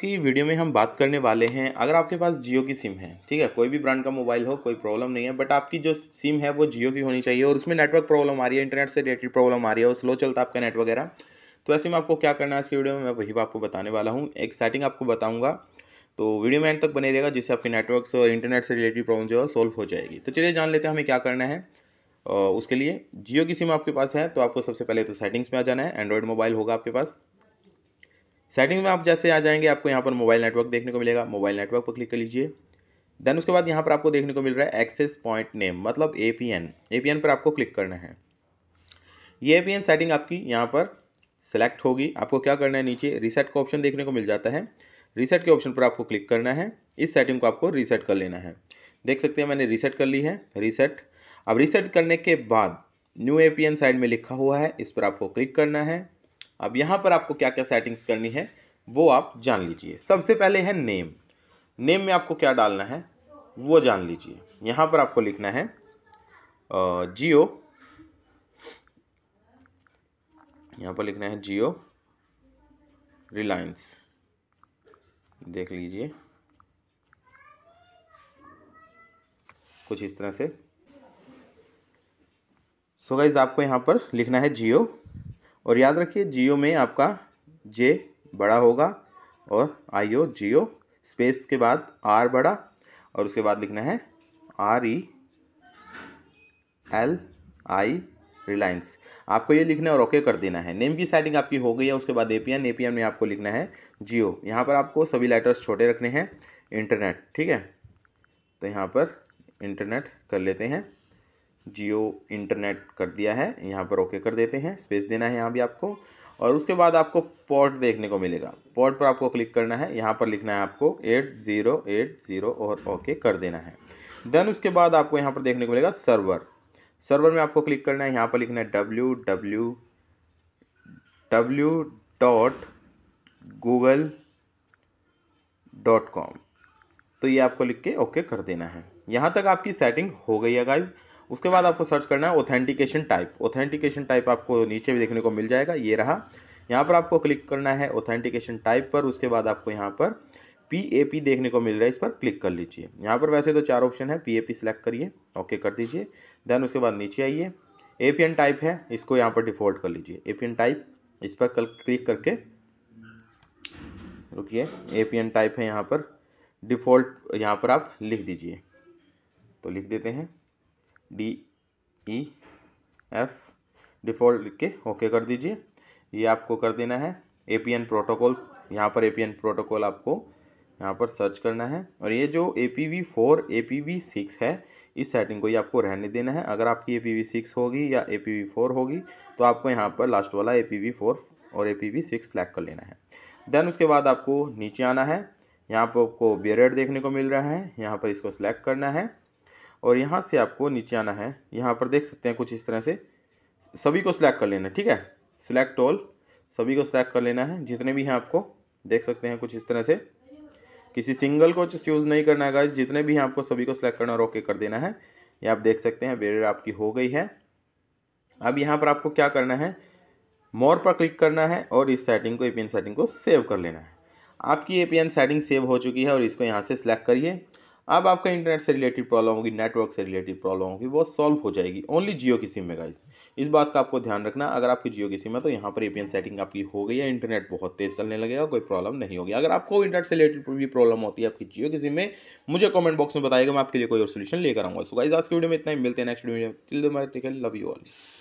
की वीडियो में हम बात करने वाले हैं अगर आपके पास जियो की सिम है ठीक है कोई भी ब्रांड का मोबाइल हो कोई प्रॉब्लम नहीं है बट आपकी जो सिम है वो जियो की होनी चाहिए और उसमें नेटवर्क प्रॉब्लम आ रही है इंटरनेट से रिलेटेड प्रॉब्लम आ रही है और स्लो चलता आपका नेट वगैरह तो ऐसे में आपको क्या करना है इसकी वीडियो में मैं वही आपको बताने वाला हूँ एक सेटिंग आपको बताऊँगा तो वीडियो में एंड तक बने रहेगा जिससे आपके नेटवर्क से और इंटरनेट से रिलेटेड प्रॉब्लम जो है सॉल्व हो जाएगी तो चलिए जान लेते हैं हमें क्या करना है उसके लिए जियो की सिम आपके पास है तो आपको सबसे पहले तो सेटिंग्स में आ जाना है एंड्रॉयड मोबाइल होगा आपके पास सेटिंग में आप जैसे आ जाएंगे आपको यहाँ पर मोबाइल नेटवर्क देखने को मिलेगा मोबाइल नेटवर्क पर क्लिक कर लीजिए देन उसके बाद यहाँ पर आपको देखने को मिल रहा है एक्सेस पॉइंट नेम मतलब A P N A P N पर आपको क्लिक करना है ये ए पी एन सेटिंग आपकी यहाँ पर सेलेक्ट होगी आपको क्या करना है नीचे रीसेट का ऑप्शन देखने को मिल जाता है रीसेट के ऑप्शन पर आपको क्लिक करना है इस सेटिंग को आपको रीसेट कर लेना है देख सकते हैं मैंने रीसेट कर ली है रीसेट अब रीसेट करने के बाद new A P N side में लिखा हुआ है इस पर आपको क्लिक करना है अब यहाँ पर आपको क्या क्या सेटिंग्स करनी है वो आप जान लीजिए सबसे पहले है नेम नेम में आपको क्या डालना है वो जान लीजिए यहाँ पर आपको लिखना है जियो यहाँ पर लिखना है जियो रिलायंस देख लीजिए कुछ इस तरह से सो so गाइज आपको यहाँ पर लिखना है जियो और याद रखिए जियो में आपका जे बड़ा होगा और आई ओ जियो स्पेस के बाद आर बड़ा और उसके बाद लिखना है R E L I Reliance आपको ये लिखना है और ओके कर देना है नेम की सेटिंग आपकी हो गई है उसके बाद ए पी पी एपीएन में आपको लिखना है जियो यहाँ पर आपको सभी लेटर्स छोटे रखने हैं इंटरनेट ठीक है तो यहाँ पर इंटरनेट कर लेते हैं जियो इंटरनेट कर दिया है यहाँ पर ओके कर देते हैं स्पेस देना है यहाँ भी आपको और उसके बाद आपको पोर्ट देखने को मिलेगा पोर्ट पर आपको क्लिक करना है यहाँ पर लिखना है आपको एट ज़ीरो एट ज़ीरो और ओके कर देना है देन उसके बाद आपको यहाँ पर देखने को मिलेगा सर्वर सर्वर में आपको क्लिक करना है यहाँ पर लिखना है W W W dot Google dot com तो ये आपको लिख के ओके कर देना है यहाँ तक आपकी सेटिंग हो गई है गाइज़ उसके बाद आपको सर्च करना है ऑथेंटिकेशन टाइप ऑथेंटिकेशन टाइप आपको नीचे भी देखने को मिल जाएगा ये रहा यहाँ पर आपको क्लिक करना है ऑथेंटिकेशन टाइप पर उसके बाद आपको यहाँ पर पी ए पी देखने को मिल रहा है इस पर क्लिक कर लीजिए यहाँ पर वैसे तो चार ऑप्शन है पी ए पी सिलेक्ट करिए ओके कर दीजिए देन उसके बाद नीचे आइए ए पी एन टाइप है इसको यहाँ पर डिफ़ॉल्ट कर लीजिए ए पी एन टाइप इस पर कल क्लिक करके रुकिए ए पी एन टाइप है यहाँ पर डिफ़ॉल्ट यहाँ पर आप लिख दीजिए तो लिख देते हैं डी ई एफ डिफ़ॉल्ट लिख के ओके कर दीजिए ये आपको कर देना है ए पी एन प्रोटोकॉल यहाँ पर ए पी एन प्रोटोकॉल आपको यहाँ पर सर्च करना है और ये जो A P V four A P V six है इस सेटिंग को ये आपको रहने देना है अगर आपकी ए पी वी सिक्स होगी या ए पी वी फोर होगी तो आपको यहाँ पर लास्ट वाला ए पी वी फोर और A P V six select कर लेना है देन उसके बाद आपको नीचे आना है यहाँ पर आपको बियरेड देखने को मिल रहा है यहाँ पर इसको सिलेक्ट करना है और यहाँ से आपको नीचे आना है यहाँ पर देख सकते हैं कुछ इस तरह से सभी को सिलेक्ट कर लेना ठीक है सिलेक्ट ऑल सभी को सिलेक्ट कर लेना है जितने भी हैं आपको देख सकते हैं कुछ इस तरह से किसी सिंगल को चूज़ नहीं करना है जितने भी हैं आपको सभी को सिलेक्ट करना और ओके कर देना है ये आप देख सकते हैं बेरियर आपकी हो गई है अब यहाँ पर आपको क्या करना है मोर पर क्लिक करना है और इस सेटिंग को ए सेटिंग को सेव कर लेना है आपकी ए सेटिंग सेव हो चुकी है और इसको यहाँ से सिलेक्ट करिए अब आपका इंटरनेट से रिलेटेड प्रॉब्लम होगी नेटवर्क से रिलेटेड प्रॉब्लम होगी वो सॉल्व हो जाएगी ओनली जियो की सिम में गाइस इस बात का आपको ध्यान रखना अगर आपकी जियो की सिम है तो यहाँ पर एपीएन सेटिंग आपकी हो गई है इंटरनेट बहुत तेज चलने लगेगा कोई प्रॉब्लम नहीं होगी अगर आपको इंटरनेट से रिलेटेड भी प्रॉब्लम होती है आपकी जियो की सिम में मुझे कॉमेंट बॉक्स में बताएगा मैं आपके लिए कोई और सोल्यूशन लेकर आऊँगा सो गाइज आज की वीडियो में इतना ही मिलते हैं नेक्स्ट वीडियो में लव यू ऑल